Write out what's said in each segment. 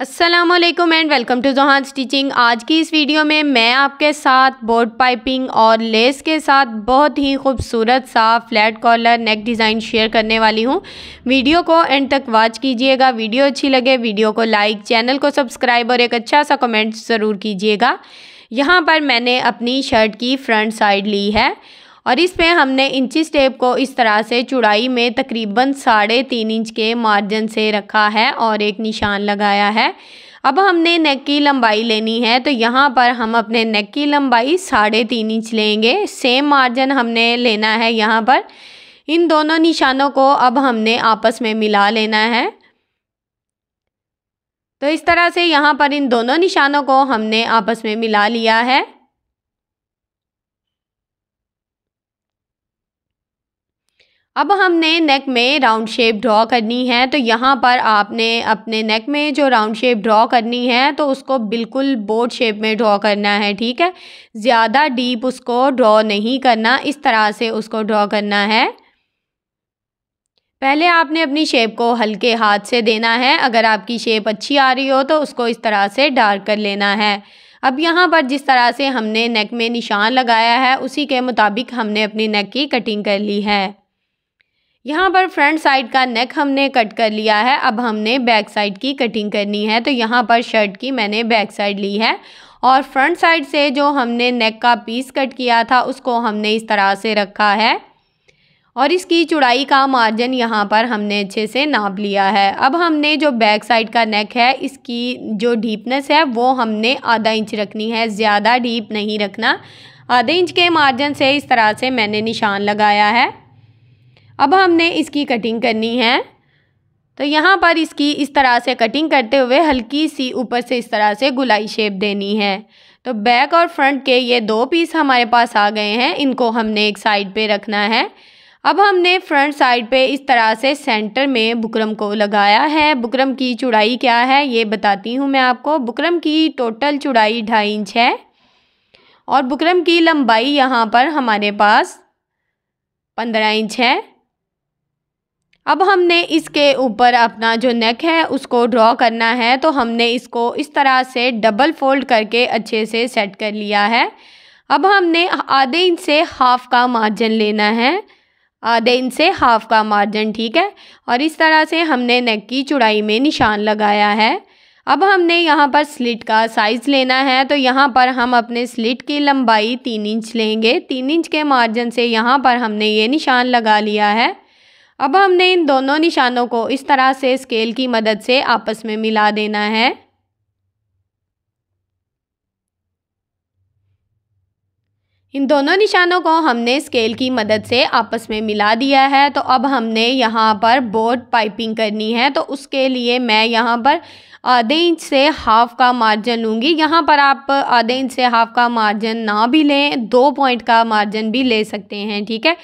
Aslam and welcome to Johan stitching आज की इस वीडियो में मैं आपके साथ बोर्ड पाइपिंग और लेस के साथ बहुत ही खूबसूरत सा flat collar neck design share करने वाली हूँ वीडियो को एंड तक वॉच कीजिएगा वीडियो अच्छी लगे वीडियो को लाइक चैनल को सब्सक्राइब और एक अच्छा सा कमेंट ज़रूर कीजिएगा यहाँ पर मैंने अपनी शर्ट की फ्रंट साइड ली है और इसमें हमने इंची स्टेप को इस तरह से चुड़ाई में तकरीबन साढ़े तीन इंच के मार्जिन से रखा है और एक निशान लगाया है अब हमने नेक की लंबाई लेनी है तो यहाँ पर हम अपने नेक की लंबाई साढ़े तीन इंच लेंगे सेम मार्जिन हमने लेना है यहाँ पर इन दोनों निशानों को अब हमने आपस में मिला लेना है तो इस तरह से यहाँ पर इन दोनों निशानों को हमने आपस में मिला लिया है अब हमने नेक में राउंड शेप ड्रॉ करनी है तो यहाँ पर आपने अपने नेक में जो राउंड शेप ड्रॉ करनी है तो उसको बिल्कुल बोर्ड शेप में ड्रॉ करना है ठीक है ज़्यादा डीप उसको ड्रॉ नहीं करना इस तरह से उसको ड्रॉ करना है पहले आपने अपनी शेप को हल्के हाथ से देना है अगर आपकी शेप अच्छी आ रही हो तो उसको इस तरह से डार्क कर लेना है अब यहाँ पर जिस तरह से हमने नेक में निशान लगाया है उसी के मुताबिक हमने अपनी नेक की कटिंग कर ली है यहाँ पर फ्रंट साइड का नेक हमने कट कर लिया है अब हमने बैक साइड की कटिंग करनी है तो यहाँ पर शर्ट की मैंने बैक साइड ली है और फ्रंट साइड से जो हमने नेक का पीस कट किया था उसको हमने इस तरह से रखा है और इसकी चुड़ाई का मार्जिन यहाँ पर हमने अच्छे से नाप लिया है अब हमने जो बैक साइड का नेक है इसकी जो डीपनेस है वो हमने आधा इंच रखनी है ज़्यादा डीप नहीं रखना आधे इंच के मार्जिन से इस तरह से मैंने निशान लगाया है अब हमने इसकी कटिंग करनी है तो यहाँ पर इसकी इस तरह से कटिंग करते हुए हल्की सी ऊपर से इस तरह से गुलाई शेप देनी है तो बैक और फ्रंट के ये दो पीस हमारे पास आ गए हैं इनको हमने एक साइड पे रखना है अब हमने फ्रंट साइड पे इस तरह से सेंटर में बुकरम को लगाया है बुकरम की चौड़ाई क्या है ये बताती हूँ मैं आपको बुकरम की टोटल चौड़ाई ढाई इंच है और बुकरम की लंबाई यहाँ पर हमारे पास पंद्रह इंच है अब हमने इसके ऊपर अपना जो नेक है उसको ड्रॉ करना है तो हमने इसको इस तरह से डबल फोल्ड करके अच्छे से सेट कर लिया है अब हमने आधे इंच से हाफ़ का मार्जिन लेना है आधे इंच से हाफ़ का मार्जिन ठीक है और इस तरह से हमने नेक की चुड़ाई में निशान लगाया है अब हमने यहाँ पर स्लिट का साइज़ लेना है तो यहाँ पर हम अपने स्लिट की लंबाई तीन इंच लेंगे तीन इंच के मार्जिन से यहाँ पर हमने ये निशान लगा लिया है अब हमने इन दोनों निशानों को इस तरह से स्केल की मदद से आपस में मिला देना है इन दोनों निशानों को हमने स्केल की मदद से आपस में मिला दिया है तो अब हमने यहाँ पर बोर्ड पाइपिंग करनी है तो उसके लिए मैं यहाँ पर आधे इंच से हाफ़ का मार्जिन लूँगी यहाँ पर आप आधे इंच से हाफ़ का मार्जिन ना भी लें दो पॉइंट का मार्जिन भी ले सकते हैं ठीक है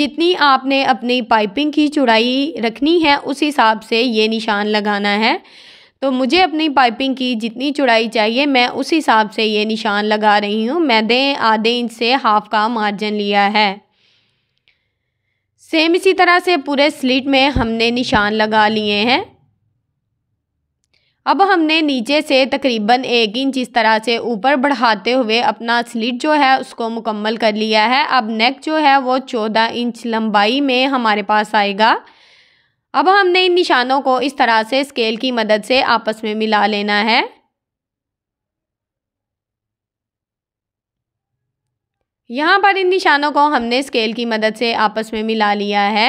जितनी आपने अपनी पाइपिंग की चुड़ाई रखनी है उस हिसाब से ये निशान लगाना है तो मुझे अपनी पाइपिंग की जितनी चौड़ाई चाहिए मैं उस हिसाब से ये निशान लगा रही हूँ मैंने आधे इंच से हाफ का मार्जिन लिया है सेम इसी तरह से पूरे स्लिट में हमने निशान लगा लिए हैं अब हमने नीचे से तकरीबन एक इंच इस तरह से ऊपर बढ़ाते हुए अपना स्लिट जो है उसको मुकम्मल कर लिया है अब नेक जो है वो चौदह इंच लंबाई में हमारे पास आएगा अब हमने इन निशानों को इस तरह से स्केल की मदद से आपस में मिला लेना है यहाँ पर इन निशानों को हमने स्केल की मदद से आपस में मिला लिया है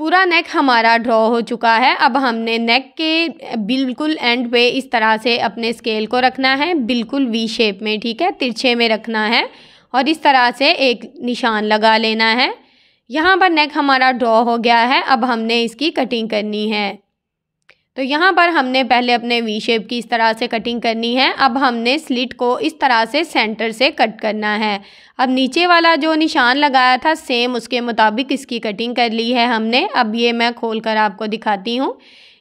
पूरा नेक हमारा ड्रॉ हो चुका है अब हमने नेक के बिल्कुल एंड पे इस तरह से अपने स्केल को रखना है बिल्कुल वी शेप में ठीक है तिरछे में रखना है और इस तरह से एक निशान लगा लेना है यहाँ पर नेक हमारा ड्रॉ हो गया है अब हमने इसकी कटिंग करनी है तो यहाँ पर हमने पहले अपने वी शेप की इस तरह से कटिंग करनी है अब हमने स्लिट को इस तरह से सेंटर से कट करना है अब नीचे वाला जो निशान लगाया था सेम उसके मुताबिक इसकी कटिंग कर ली है हमने अब ये मैं खोल कर आपको दिखाती हूँ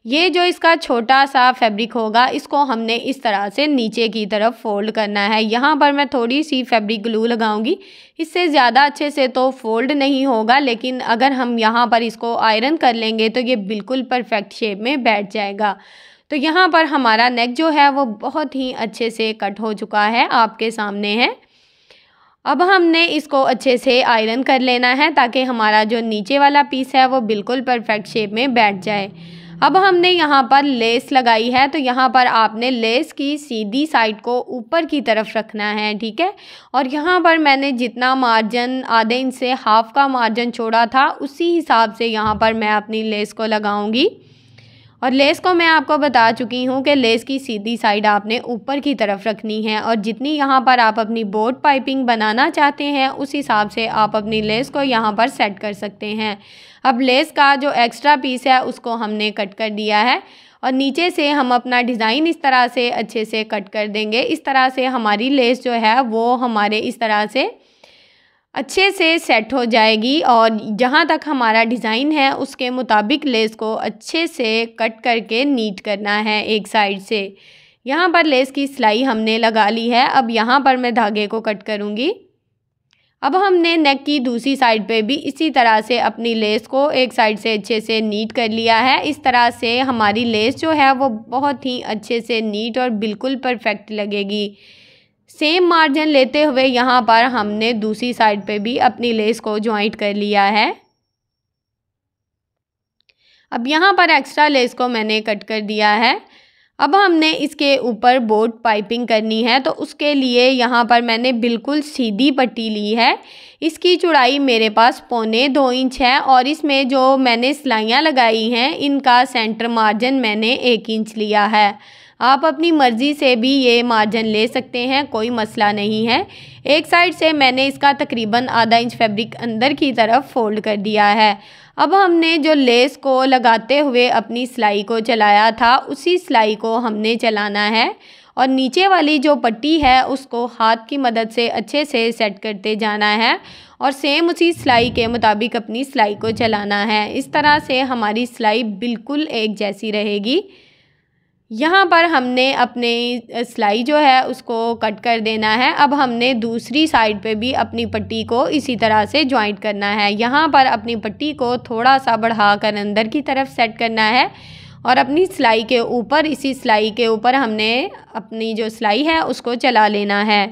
ये जो इसका छोटा सा फैब्रिक होगा इसको हमने इस तरह से नीचे की तरफ फोल्ड करना है यहाँ पर मैं थोड़ी सी फैब्रिक ग्लू लगाऊंगी इससे ज़्यादा अच्छे से तो फोल्ड नहीं होगा लेकिन अगर हम यहाँ पर इसको आयरन कर लेंगे तो ये बिल्कुल परफेक्ट शेप में बैठ जाएगा तो यहाँ पर हमारा नेक जो है वो बहुत ही अच्छे से कट हो चुका है आपके सामने है अब हमने इसको अच्छे से आयरन कर लेना है ताकि हमारा जो नीचे वाला पीस है वो बिल्कुल परफेक्ट शेप में बैठ जाए अब हमने यहाँ पर लेस लगाई है तो यहाँ पर आपने लेस की सीधी साइड को ऊपर की तरफ रखना है ठीक है और यहाँ पर मैंने जितना मार्जिन आधे इंच से हाफ़ का मार्जिन छोड़ा था उसी हिसाब से यहाँ पर मैं अपनी लेस को लगाऊँगी और लेस को मैं आपको बता चुकी हूँ कि लेस की सीधी साइड आपने ऊपर की तरफ रखनी है और जितनी यहाँ पर आप अपनी बोट पाइपिंग बनाना चाहते हैं उस हिसाब से आप अपनी लेस को यहाँ पर सेट कर सकते हैं अब लेस का जो एक्स्ट्रा पीस है उसको हमने कट कर दिया है और नीचे से हम अपना डिज़ाइन इस तरह से अच्छे से कट कर देंगे इस तरह से हमारी लेस जो है वो हमारे इस तरह से अच्छे से सेट हो जाएगी और जहाँ तक हमारा डिज़ाइन है उसके मुताबिक लेस को अच्छे से कट करके नीट करना है एक साइड से यहाँ पर लेस की सिलाई हमने लगा ली है अब यहाँ पर मैं धागे को कट करूँगी अब हमने नेक की दूसरी साइड पे भी इसी तरह से अपनी लेस को एक साइड से अच्छे से नीट कर लिया है इस तरह से हमारी लेस जो है वो बहुत ही अच्छे से नीट और बिल्कुल परफेक्ट लगेगी सेम मार्जिन लेते हुए यहाँ पर हमने दूसरी साइड पे भी अपनी लेस को ज्वाइंट कर लिया है अब यहाँ पर एक्स्ट्रा लेस को मैंने कट कर दिया है अब हमने इसके ऊपर बोट पाइपिंग करनी है तो उसके लिए यहाँ पर मैंने बिल्कुल सीधी पट्टी ली है इसकी चौड़ाई मेरे पास पौने दो इंच है और इसमें जो मैंने सिलाइयाँ लगाई हैं इनका सेंटर मार्जिन मैंने एक इंच लिया है आप अपनी मर्ज़ी से भी ये मार्जिन ले सकते हैं कोई मसला नहीं है एक साइड से मैंने इसका तकरीबन आधा इंच फैब्रिक अंदर की तरफ फोल्ड कर दिया है अब हमने जो लेस को लगाते हुए अपनी सिलाई को चलाया था उसी सिलाई को हमने चलाना है और नीचे वाली जो पट्टी है उसको हाथ की मदद से अच्छे से सेट करते जाना है और सेम उसी सिलाई के मुताबिक अपनी सिलाई को चलाना है इस तरह से हमारी सिलाई बिल्कुल एक जैसी रहेगी यहाँ पर हमने अपने सिलाई जो है उसको कट कर देना है अब हमने दूसरी साइड पे भी अपनी पट्टी को इसी तरह से जॉइंट करना है यहाँ पर अपनी पट्टी को थोड़ा सा बढ़ा कर अंदर की तरफ सेट करना है और अपनी सिलाई के ऊपर इसी सिलाई के ऊपर हमने अपनी जो सिलाई है उसको चला लेना है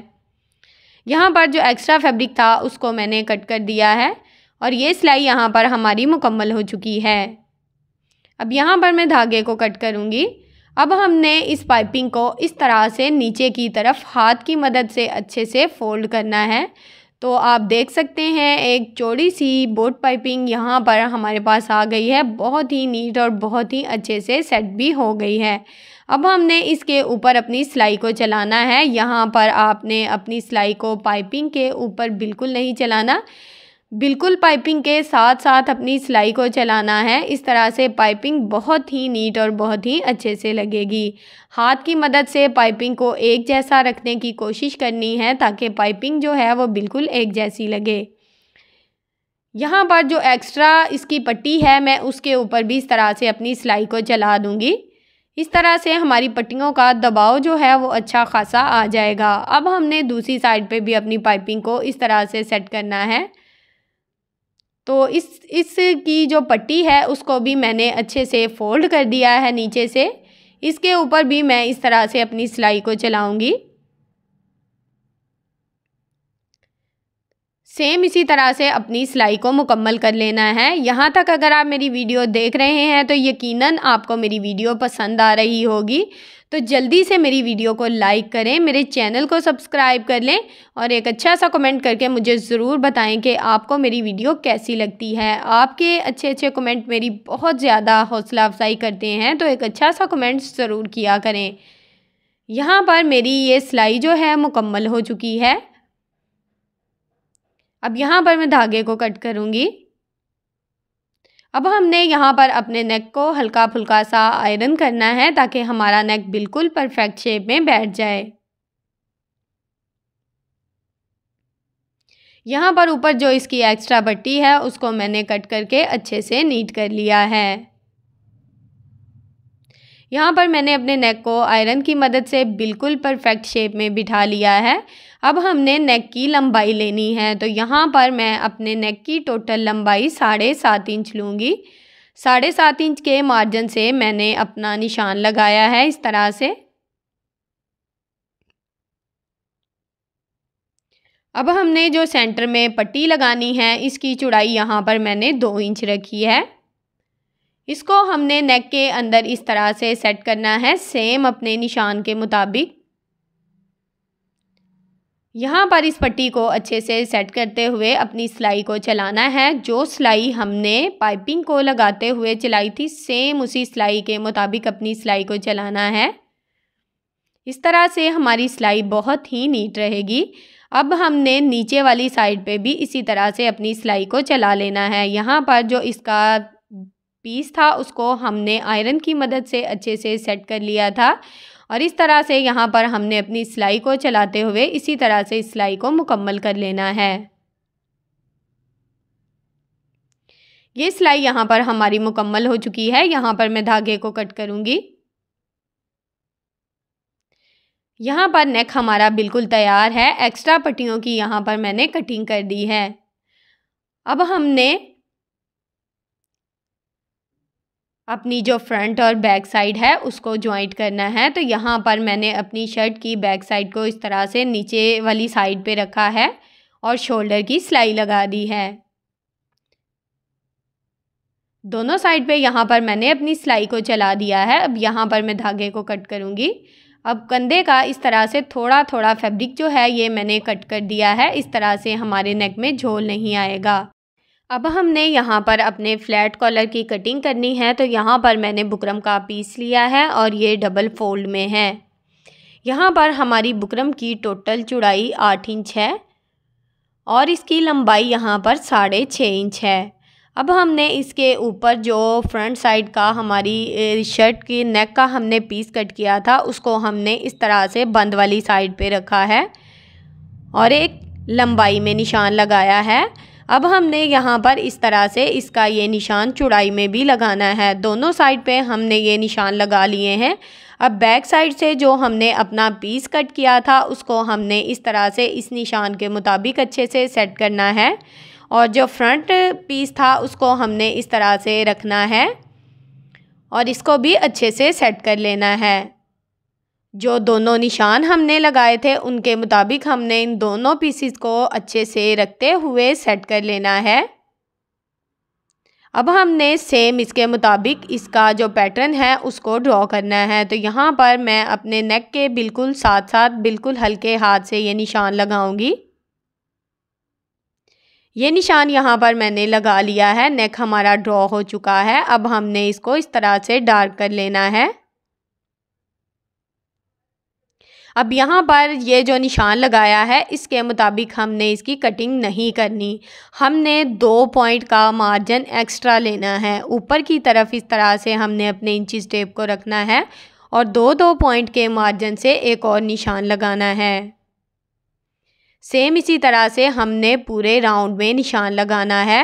यहाँ पर जो एक्स्ट्रा फैब्रिक था उसको मैंने कट कर दिया है और ये सिलाई यहाँ पर हमारी मुकम्मल हो चुकी है अब यहाँ पर मैं धागे को कट करूँगी अब हमने इस पाइपिंग को इस तरह से नीचे की तरफ हाथ की मदद से अच्छे से फोल्ड करना है तो आप देख सकते हैं एक चौड़ी सी बोट पाइपिंग यहाँ पर हमारे पास आ गई है बहुत ही नीट और बहुत ही अच्छे से सेट भी हो गई है अब हमने इसके ऊपर अपनी सिलाई को चलाना है यहाँ पर आपने अपनी सिलाई को पाइपिंग के ऊपर बिल्कुल नहीं चलाना बिल्कुल पाइपिंग के साथ साथ अपनी सिलाई को चलाना है इस तरह से पाइपिंग बहुत ही नीट और बहुत ही अच्छे से लगेगी हाथ की मदद से पाइपिंग को एक जैसा रखने की कोशिश करनी है ताकि पाइपिंग जो है वो बिल्कुल एक जैसी लगे यहाँ पर जो एक्स्ट्रा इसकी पट्टी है मैं उसके ऊपर भी इस तरह से अपनी सिलाई को चला दूँगी इस तरह से हमारी पट्टियों का दबाव जो है वो अच्छा खासा आ जाएगा अब हमने दूसरी साइड पे भी अपनी पाइपिंग को इस तरह से सेट करना है तो इस इसकी जो पट्टी है उसको भी मैंने अच्छे से फोल्ड कर दिया है नीचे से इसके ऊपर भी मैं इस तरह से अपनी सिलाई को चलाऊँगी सेम इसी तरह से अपनी सिलाई को मुकम्मल कर लेना है यहाँ तक अगर आप मेरी वीडियो देख रहे हैं तो यकीनन आपको मेरी वीडियो पसंद आ रही होगी तो जल्दी से मेरी वीडियो को लाइक करें मेरे चैनल को सब्सक्राइब कर लें और एक अच्छा सा कमेंट करके मुझे ज़रूर बताएं कि आपको मेरी वीडियो कैसी लगती है आपके अच्छे अच्छे कमेंट मेरी बहुत ज़्यादा हौसला अफजाई करते हैं तो एक अच्छा सा कमेंट ज़रूर किया करें यहाँ पर मेरी ये सिलाई जो है मुकम्मल हो चुकी है अब यहाँ पर मैं धागे को कट करूँगी अब हमने यहाँ पर अपने नेक को हल्का फुल्का सा आयरन करना है ताकि हमारा नेक बिल्कुल परफेक्ट शेप में बैठ जाए यहाँ पर ऊपर जो इसकी एक्स्ट्रा पट्टी है उसको मैंने कट करके अच्छे से नीट कर लिया है यहाँ पर मैंने अपने नेक को आयरन की मदद से बिल्कुल परफेक्ट शेप में बिठा लिया है अब हमने नेक की लंबाई लेनी है तो यहाँ पर मैं अपने नेक की टोटल लंबाई साढ़े सात इंच लूँगी साढ़े सात इंच के मार्जिन से मैंने अपना निशान लगाया है इस तरह से अब हमने जो सेंटर में पट्टी लगानी है इसकी चौड़ाई यहाँ पर मैंने दो इंच रखी है इसको हमने नेक के अंदर इस तरह से सेट करना है सेम अपने निशान के मुताबिक यहाँ पर इस पट्टी को अच्छे से सेट करते हुए अपनी सिलाई को चलाना है जो सिलाई हमने पाइपिंग को लगाते हुए चलाई थी सेम उसी सिलाई के मुताबिक अपनी सिलाई को चलाना है इस तरह से हमारी सिलाई बहुत ही नीट रहेगी अब हमने नीचे वाली साइड पे भी इसी तरह से अपनी सिलाई को चला लेना है यहाँ पर जो इसका पीस था उसको हमने आयरन की मदद से अच्छे से सेट कर लिया था और इस तरह से यहाँ पर हमने अपनी सिलाई को चलाते हुए इसी तरह से सिलाई को मुकम्मल कर लेना है ये सिलाई यहाँ पर हमारी मुकम्मल हो चुकी है यहाँ पर मैं धागे को कट करूँगी यहाँ पर नेक हमारा बिल्कुल तैयार है एक्स्ट्रा पट्टियों की यहाँ पर मैंने कटिंग कर दी है अब हमने अपनी जो फ्रंट और बैक साइड है उसको ज्वाइंट करना है तो यहाँ पर मैंने अपनी शर्ट की बैक साइड को इस तरह से नीचे वाली साइड पे रखा है और शोल्डर की सिलाई लगा दी है दोनों साइड पे यहाँ पर मैंने अपनी सिलाई को चला दिया है अब यहाँ पर मैं धागे को कट करूँगी अब कंधे का इस तरह से थोड़ा थोड़ा फैब्रिक जो है ये मैंने कट कर दिया है इस तरह से हमारे नेक में झोल नहीं आएगा अब हमने यहाँ पर अपने फ्लैट कॉलर की कटिंग करनी है तो यहाँ पर मैंने बुकरम का पीस लिया है और ये डबल फोल्ड में है यहाँ पर हमारी बुकरम की टोटल चौड़ाई आठ इंच है और इसकी लंबाई यहाँ पर साढ़े छः इंच है अब हमने इसके ऊपर जो फ्रंट साइड का हमारी शर्ट की नेक का हमने पीस कट किया था उसको हमने इस तरह से बंद वाली साइड पे रखा है और एक लंबाई में निशान लगाया है अब हमने यहाँ पर इस तरह से इसका ये निशान चुड़ाई में भी लगाना है दोनों साइड पे हमने ये निशान लगा लिए हैं अब बैक साइड से जो हमने अपना पीस कट किया था उसको हमने इस तरह से इस निशान के मुताबिक अच्छे से सेट करना है और जो फ्रंट पीस था उसको हमने इस तरह से रखना है और इसको भी अच्छे से सेट कर लेना है जो दोनों निशान हमने लगाए थे उनके मुताबिक हमने इन दोनों पीसीस को अच्छे से रखते हुए सेट कर लेना है अब हमने सेम इसके मुताबिक इसका जो पैटर्न है उसको ड्रॉ करना है तो यहाँ पर मैं अपने नेक के बिल्कुल साथ साथ बिल्कुल हल्के हाथ से ये निशान लगाऊंगी ये निशान यहाँ पर मैंने लगा लिया है नेक हमारा ड्रॉ हो चुका है अब हमने इसको इस तरह से डार्क कर लेना है अब यहाँ पर ये जो निशान लगाया है इसके मुताबिक हमने इसकी कटिंग नहीं करनी हमने दो पॉइंट का मार्जिन एक्स्ट्रा लेना है ऊपर की तरफ इस तरह से हमने अपने इंची टेप को रखना है और दो दो पॉइंट के मार्जिन से एक और निशान लगाना है सेम इसी तरह से हमने पूरे राउंड में निशान लगाना है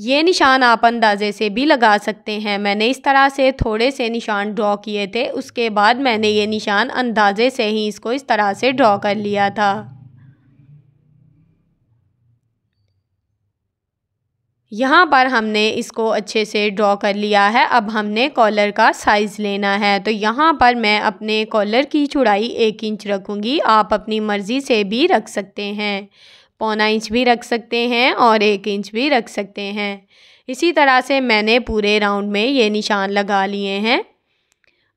ये निशान आप अंदाजे से भी लगा सकते हैं मैंने इस तरह से थोड़े से निशान ड्रॉ किए थे उसके बाद मैंने ये निशान अंदाजे से ही इसको इस तरह से ड्रॉ कर लिया था यहाँ पर हमने इसको अच्छे से ड्रॉ कर लिया है अब हमने कॉलर का साइज़ लेना है तो यहाँ पर मैं अपने कॉलर की चौड़ाई एक इंच रखूँगी आप अपनी मर्ज़ी से भी रख सकते हैं पौना इंच भी रख सकते हैं और एक इंच भी रख सकते हैं इसी तरह से मैंने पूरे राउंड में ये निशान लगा लिए हैं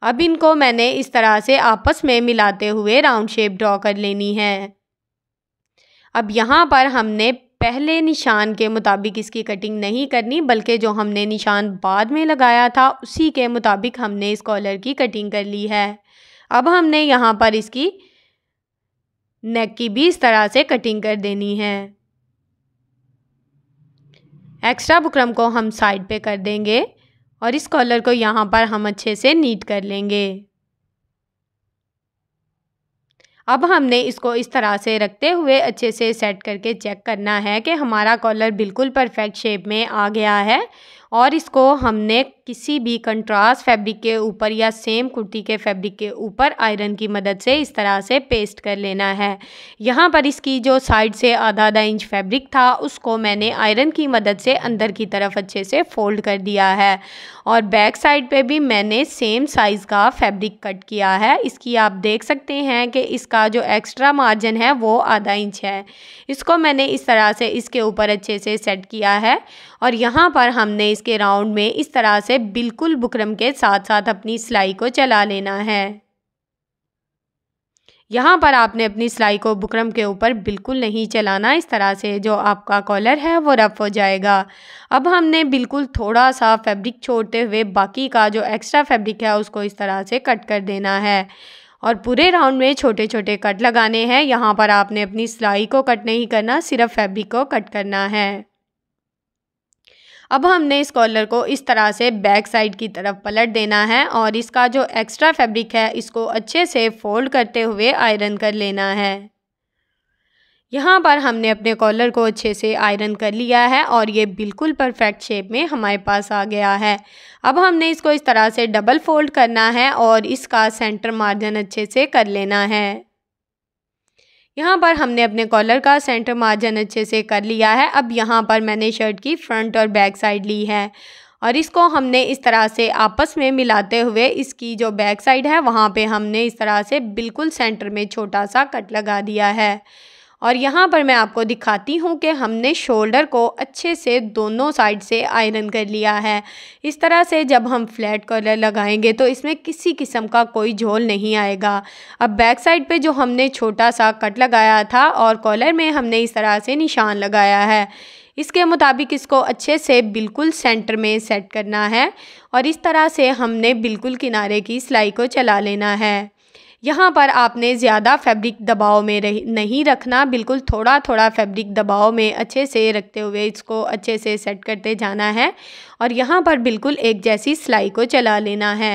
अब इनको मैंने इस तरह से आपस में मिलाते हुए राउंड शेप ड्रॉ कर लेनी है अब यहाँ पर हमने पहले निशान के मुताबिक इसकी कटिंग नहीं करनी बल्कि जो हमने निशान बाद में लगाया था उसी के मुताबिक हमने इस कॉलर की कटिंग कर ली है अब हमने यहाँ पर इसकी नेक की भी इस तरह से कटिंग कर देनी है एक्स्ट्रा बुकरम को हम साइड पे कर देंगे और इस कॉलर को यहाँ पर हम अच्छे से नीट कर लेंगे अब हमने इसको इस तरह से रखते हुए अच्छे से सेट करके चेक करना है कि हमारा कॉलर बिल्कुल परफेक्ट शेप में आ गया है और इसको हमने किसी भी कंट्रास्ट फैब्रिक के ऊपर या सेम कुर्ती के फैब्रिक के ऊपर आयरन की मदद से इस तरह से पेस्ट कर लेना है यहाँ पर इसकी जो साइड से आधा आधा इंच फैब्रिक था उसको मैंने आयरन की मदद से अंदर की तरफ अच्छे से फोल्ड कर दिया है और बैक साइड पे भी मैंने सेम साइज़ का फैब्रिक कट किया है इसकी आप देख सकते हैं कि इसका जो एक्स्ट्रा मार्जिन है वो आधा इंच है इसको मैंने इस तरह से इसके ऊपर अच्छे से सेट किया है और यहाँ पर हमने इसके राउंड में इस तरह से बिल्कुल बुकरम के साथ साथ अपनी सिलाई को चला लेना है यहाँ पर आपने अपनी सिलाई को बुकरम के ऊपर बिल्कुल नहीं चलाना इस तरह से जो आपका कॉलर है वो रफ़ हो जाएगा अब हमने बिल्कुल थोड़ा सा फैब्रिक छोड़ते हुए बाकी का जो एक्स्ट्रा फैब्रिक है उसको इस तरह से कट कर देना है और पूरे राउंड में छोटे छोटे कट लगाने हैं यहाँ पर आपने अपनी सिलाई को कट नहीं करना सिर्फ फैब्रिक को कट करना है अब हमने इस कॉलर को इस तरह से बैक साइड की तरफ पलट देना है और इसका जो एक्स्ट्रा फैब्रिक है इसको अच्छे से फोल्ड करते हुए आयरन कर लेना है यहाँ पर हमने अपने कॉलर को अच्छे से आयरन कर लिया है और ये बिल्कुल परफेक्ट शेप में हमारे पास आ गया है अब हमने इसको इस तरह से डबल फोल्ड करना है और इसका सेंटर मार्जिन अच्छे से कर लेना है यहाँ पर हमने अपने कॉलर का सेंटर मार्जिन अच्छे से कर लिया है अब यहाँ पर मैंने शर्ट की फ्रंट और बैक साइड ली है और इसको हमने इस तरह से आपस में मिलाते हुए इसकी जो बैक साइड है वहाँ पे हमने इस तरह से बिल्कुल सेंटर में छोटा सा कट लगा दिया है और यहाँ पर मैं आपको दिखाती हूँ कि हमने शोल्डर को अच्छे से दोनों साइड से आयरन कर लिया है इस तरह से जब हम फ्लैट कॉलर लगाएंगे तो इसमें किसी किस्म का कोई झोल नहीं आएगा अब बैक साइड पे जो हमने छोटा सा कट लगाया था और कॉलर में हमने इस तरह से निशान लगाया है इसके मुताबिक इसको अच्छे से बिल्कुल सेंटर में सेट करना है और इस तरह से हमने बिल्कुल किनारे की सिलाई को चला लेना है यहाँ पर आपने ज़्यादा फैब्रिक दबाव में रह, नहीं रखना बिल्कुल थोड़ा थोड़ा फैब्रिक दबाव में अच्छे से रखते हुए इसको अच्छे से सेट करते जाना है और यहाँ पर बिल्कुल एक जैसी सिलाई को चला लेना है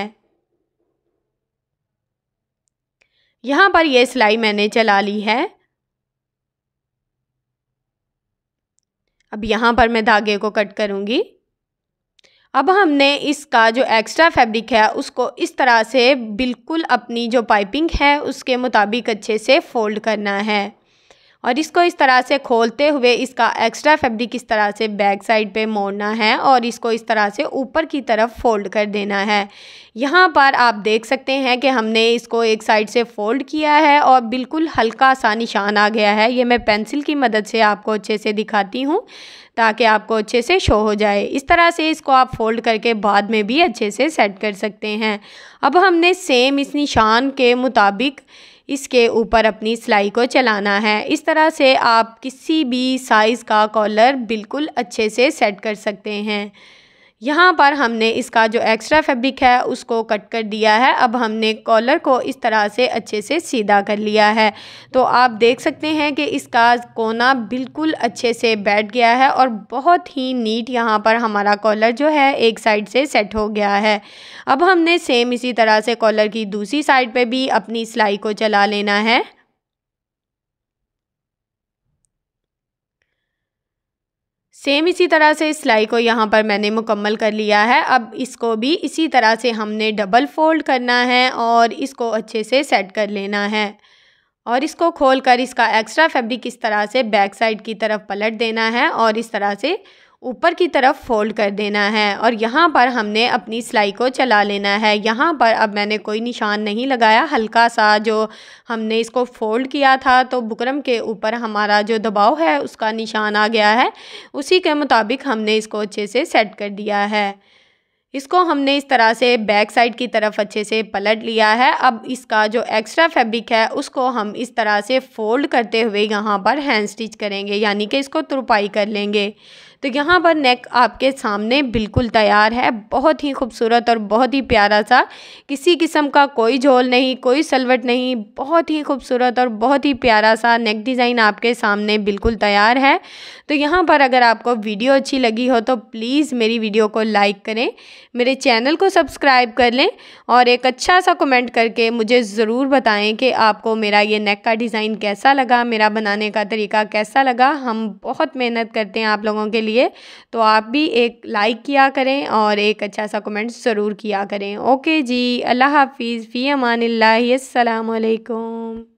यहाँ पर यह सिलाई मैंने चला ली है अब यहाँ पर मैं धागे को कट करूँगी अब हमने इसका जो एक्स्ट्रा फैब्रिक है उसको इस तरह से बिल्कुल अपनी जो पाइपिंग है उसके मुताबिक अच्छे से फ़ोल्ड करना है और इसको इस तरह से खोलते हुए इसका एक्स्ट्रा फैब्रिक इस तरह से बैक साइड पे मोड़ना है और इसको इस तरह से ऊपर की तरफ फोल्ड कर देना है यहाँ पर आप देख सकते हैं कि हमने इसको एक साइड से फ़ोल्ड किया है और बिल्कुल हल्का सा निशान आ गया है ये मैं पेंसिल की मदद से आपको अच्छे से दिखाती हूँ ताकि आपको अच्छे से शो हो जाए इस तरह से इसको आप फोल्ड करके बाद में भी अच्छे से सेट कर सकते हैं अब हमने सेम इस निशान के मुताबिक इसके ऊपर अपनी सिलाई को चलाना है इस तरह से आप किसी भी साइज़ का कॉलर बिल्कुल अच्छे से सेट कर सकते हैं यहाँ पर हमने इसका जो एक्स्ट्रा फैब्रिक है उसको कट कर दिया है अब हमने कॉलर को इस तरह से अच्छे से सीधा कर लिया है तो आप देख सकते हैं कि इसका कोना बिल्कुल अच्छे से बैठ गया है और बहुत ही नीट यहाँ पर हमारा कॉलर जो है एक साइड से सेट हो गया है अब हमने सेम इसी तरह से कॉलर की दूसरी साइड पर भी अपनी सिलाई को चला लेना है सेम इसी तरह से सिलाई को यहाँ पर मैंने मुकम्मल कर लिया है अब इसको भी इसी तरह से हमने डबल फोल्ड करना है और इसको अच्छे से सेट कर लेना है और इसको खोलकर इसका एक्स्ट्रा फैब्रिक इस तरह से बैक साइड की तरफ पलट देना है और इस तरह से ऊपर की तरफ फोल्ड कर देना है और यहाँ पर हमने अपनी सिलाई को चला लेना है यहाँ पर अब मैंने कोई निशान नहीं लगाया हल्का सा जो हमने इसको फोल्ड किया था तो बुकरम के ऊपर हमारा जो दबाव है उसका निशान आ गया है उसी के मुताबिक हमने इसको अच्छे से सेट कर दिया है इसको हमने इस तरह से बैक साइड की तरफ अच्छे से पलट लिया है अब इसका जो एक्स्ट्रा फैब्रिक है उसको हम इस तरह से फोल्ड करते हुए यहाँ पर हैंड स्टिच करेंगे यानी कि इसको तुरपाई कर लेंगे तो यहाँ पर नेक आपके सामने बिल्कुल तैयार है बहुत ही खूबसूरत और बहुत ही प्यारा सा किसी किस्म का कोई झोल नहीं कोई सलवट नहीं बहुत ही खूबसूरत और बहुत ही प्यारा सा नेक डिज़ाइन आपके सामने बिल्कुल तैयार है तो यहाँ पर अगर आपको वीडियो अच्छी लगी हो तो प्लीज़ मेरी वीडियो को लाइक करें मेरे चैनल को सब्सक्राइब कर लें और एक अच्छा सा कमेंट करके मुझे ज़रूर बताएं कि आपको मेरा ये नेक का डिज़ाइन कैसा लगा मेरा बनाने का तरीका कैसा लगा हम बहुत मेहनत करते हैं आप लोगों के लिए तो आप भी एक लाइक किया करें और एक अच्छा सा कमेंट ज़रूर किया करें ओके जी अल्लाह हाफिज़ फ़ी अमान लाही